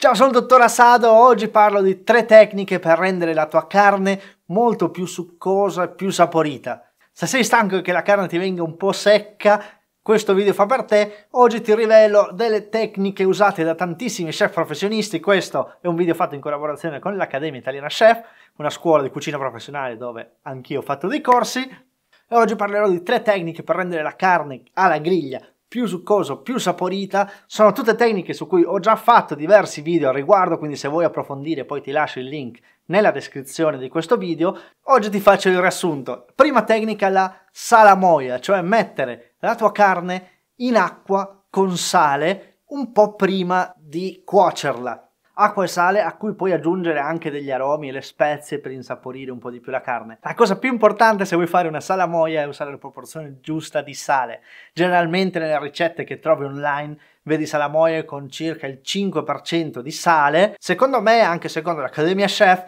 Ciao, sono il dottor Asado, oggi parlo di tre tecniche per rendere la tua carne molto più succosa e più saporita. Se sei stanco che la carne ti venga un po' secca, questo video fa per te. Oggi ti rivelo delle tecniche usate da tantissimi chef professionisti. Questo è un video fatto in collaborazione con l'Accademia Italiana Chef, una scuola di cucina professionale dove anch'io ho fatto dei corsi. E oggi parlerò di tre tecniche per rendere la carne alla griglia più succoso, più saporita, sono tutte tecniche su cui ho già fatto diversi video al riguardo, quindi se vuoi approfondire poi ti lascio il link nella descrizione di questo video. Oggi ti faccio il riassunto. Prima tecnica la salamoia, cioè mettere la tua carne in acqua con sale un po' prima di cuocerla acqua e sale a cui puoi aggiungere anche degli aromi e le spezie per insaporire un po' di più la carne. La cosa più importante se vuoi fare una salamoia è usare la proporzione giusta di sale. Generalmente nelle ricette che trovi online vedi salamoie con circa il 5% di sale. Secondo me, anche secondo l'Accademia Chef,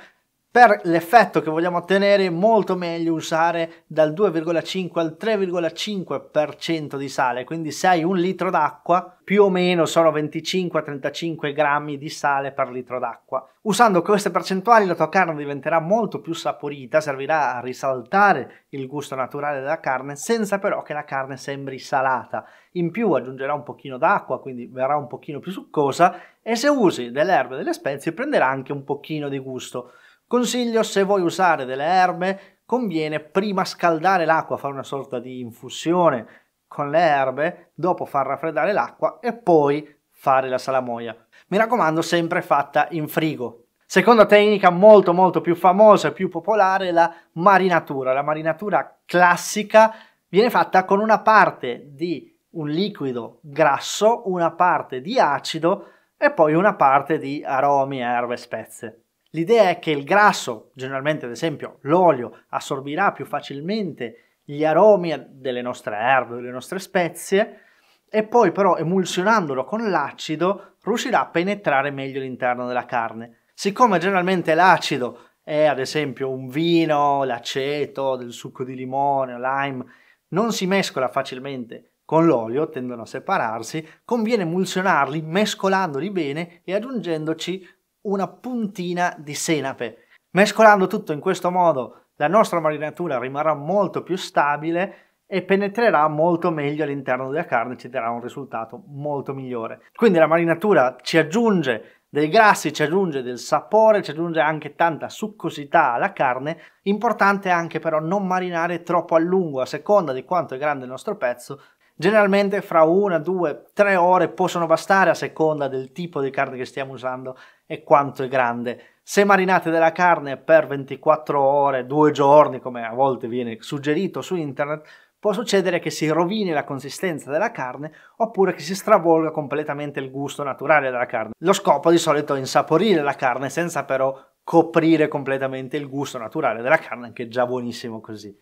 per l'effetto che vogliamo ottenere è molto meglio usare dal 2,5 al 3,5% di sale, quindi se hai un litro d'acqua più o meno sono 25-35 grammi di sale per litro d'acqua. Usando queste percentuali la tua carne diventerà molto più saporita, servirà a risaltare il gusto naturale della carne senza però che la carne sembri salata. In più aggiungerà un pochino d'acqua, quindi verrà un pochino più succosa e se usi delle erbe e delle spezie prenderà anche un pochino di gusto. Consiglio, se vuoi usare delle erbe, conviene prima scaldare l'acqua, fare una sorta di infusione con le erbe, dopo far raffreddare l'acqua e poi fare la salamoia. Mi raccomando, sempre fatta in frigo. Seconda tecnica molto molto più famosa e più popolare è la marinatura. La marinatura classica viene fatta con una parte di un liquido grasso, una parte di acido e poi una parte di aromi, erbe, spezie. L'idea è che il grasso, generalmente ad esempio l'olio, assorbirà più facilmente gli aromi delle nostre erbe, delle nostre spezie, e poi però emulsionandolo con l'acido riuscirà a penetrare meglio l'interno della carne. Siccome generalmente l'acido è ad esempio un vino, l'aceto, del succo di limone, lime, non si mescola facilmente con l'olio, tendono a separarsi, conviene emulsionarli mescolandoli bene e aggiungendoci una puntina di senape. Mescolando tutto in questo modo la nostra marinatura rimarrà molto più stabile e penetrerà molto meglio all'interno della carne, ci darà un risultato molto migliore. Quindi la marinatura ci aggiunge dei grassi, ci aggiunge del sapore, ci aggiunge anche tanta succosità alla carne. Importante anche però non marinare troppo a lungo, a seconda di quanto è grande il nostro pezzo, Generalmente fra una, due, tre ore possono bastare a seconda del tipo di carne che stiamo usando e quanto è grande. Se marinate della carne per 24 ore, due giorni, come a volte viene suggerito su internet, può succedere che si rovini la consistenza della carne oppure che si stravolga completamente il gusto naturale della carne. Lo scopo di solito è insaporire la carne senza però coprire completamente il gusto naturale della carne, che è già buonissimo così.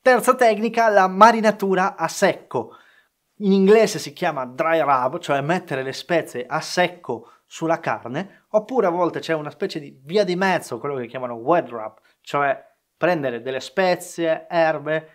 Terza tecnica, la marinatura a secco. In inglese si chiama dry rub, cioè mettere le spezie a secco sulla carne, oppure a volte c'è una specie di via di mezzo, quello che chiamano wet wrap, cioè prendere delle spezie, erbe,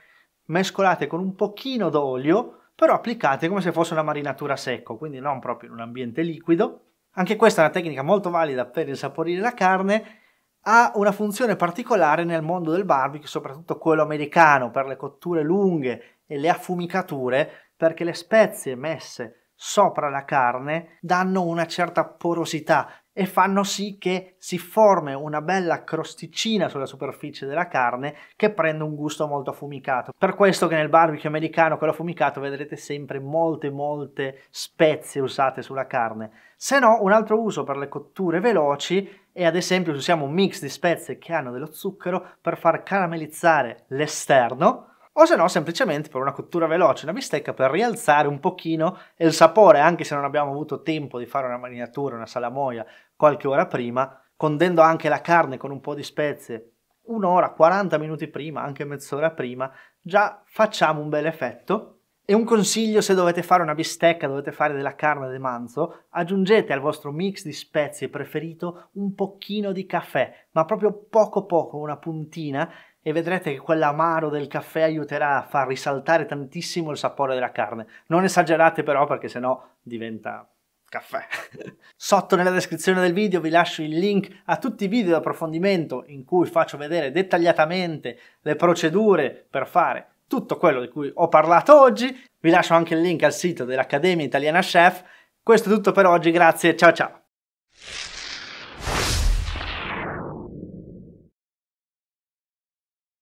mescolate con un pochino d'olio, però applicate come se fosse una marinatura a secco, quindi non proprio in un ambiente liquido. Anche questa è una tecnica molto valida per insaporire la carne ha una funzione particolare nel mondo del barbecue, soprattutto quello americano, per le cotture lunghe e le affumicature, perché le spezie messe sopra la carne danno una certa porosità, e fanno sì che si forme una bella crosticina sulla superficie della carne che prende un gusto molto affumicato. Per questo che nel barbecue americano quello affumicato vedrete sempre molte molte spezie usate sulla carne. Se no, un altro uso per le cotture veloci è ad esempio usiamo un mix di spezie che hanno dello zucchero per far caramellizzare l'esterno o se no semplicemente per una cottura veloce, una bistecca per rialzare un pochino il sapore, anche se non abbiamo avuto tempo di fare una marinatura, una salamoia qualche ora prima, condendo anche la carne con un po' di spezie un'ora, 40 minuti prima, anche mezz'ora prima, già facciamo un bel effetto. E un consiglio se dovete fare una bistecca, dovete fare della carne de manzo, aggiungete al vostro mix di spezie preferito un pochino di caffè, ma proprio poco poco, una puntina, e vedrete che quell'amaro del caffè aiuterà a far risaltare tantissimo il sapore della carne. Non esagerate però perché sennò diventa caffè. Sotto nella descrizione del video vi lascio il link a tutti i video di approfondimento in cui faccio vedere dettagliatamente le procedure per fare tutto quello di cui ho parlato oggi. Vi lascio anche il link al sito dell'Accademia Italiana Chef. Questo è tutto per oggi, grazie, ciao ciao!